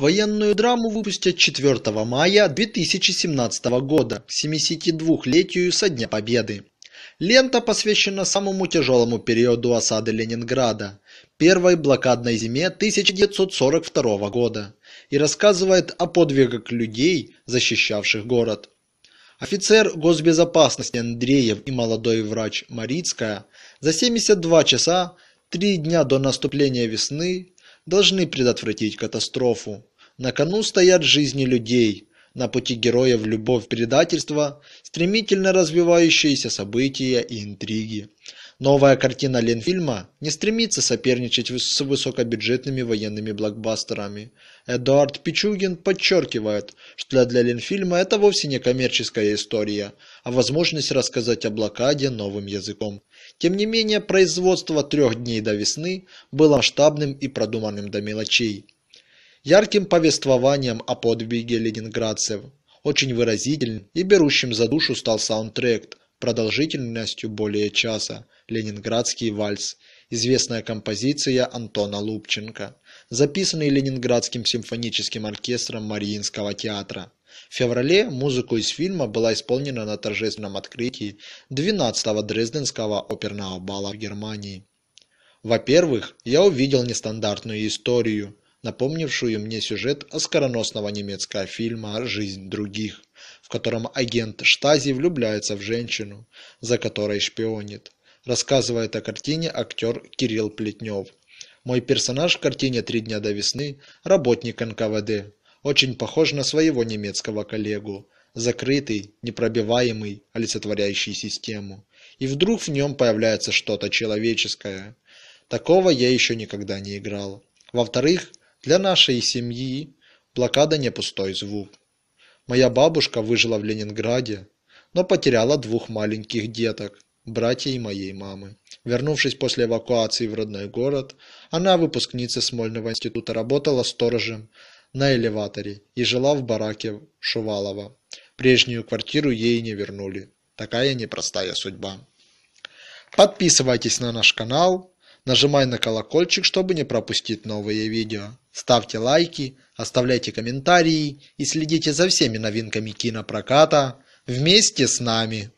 Военную драму выпустят 4 мая 2017 года, 72-летию со Дня Победы. Лента посвящена самому тяжелому периоду осады Ленинграда, первой блокадной зиме 1942 года, и рассказывает о подвигах людей, защищавших город. Офицер госбезопасности Андреев и молодой врач Марицкая за 72 часа, три дня до наступления весны, должны предотвратить катастрофу. На кону стоят жизни людей, на пути героев любовь предательства, стремительно развивающиеся события и интриги. Новая картина Ленфильма не стремится соперничать с высокобюджетными военными блокбастерами. Эдуард Пичугин подчеркивает, что для Ленфильма это вовсе не коммерческая история, а возможность рассказать о блокаде новым языком. Тем не менее, производство трех дней до весны было масштабным и продуманным до мелочей ярким повествованием о подвиге ленинградцев. Очень выразительным и берущим за душу стал саундтрек продолжительностью более часа «Ленинградский вальс», известная композиция Антона Лубченко, записанный Ленинградским симфоническим оркестром Мариинского театра. В феврале музыку из фильма была исполнена на торжественном открытии 12-го Дрезденского оперного бала в Германии. Во-первых, я увидел нестандартную историю, напомнившую мне сюжет оскароносного немецкого фильма «Жизнь других», в котором агент Штази влюбляется в женщину, за которой шпионит. Рассказывает о картине актер Кирилл Плетнев. Мой персонаж в картине «Три дня до весны» – работник НКВД. Очень похож на своего немецкого коллегу. Закрытый, непробиваемый, олицетворяющий систему. И вдруг в нем появляется что-то человеческое. Такого я еще никогда не играл. Во-вторых, для нашей семьи блокада не пустой звук. Моя бабушка выжила в Ленинграде, но потеряла двух маленьких деток, братьей моей мамы. Вернувшись после эвакуации в родной город, она, выпускница Смольного института, работала сторожем на элеваторе и жила в бараке Шувалова. Прежнюю квартиру ей не вернули. Такая непростая судьба. Подписывайтесь на наш канал, нажимай на колокольчик, чтобы не пропустить новые видео. Ставьте лайки, оставляйте комментарии и следите за всеми новинками кинопроката вместе с нами.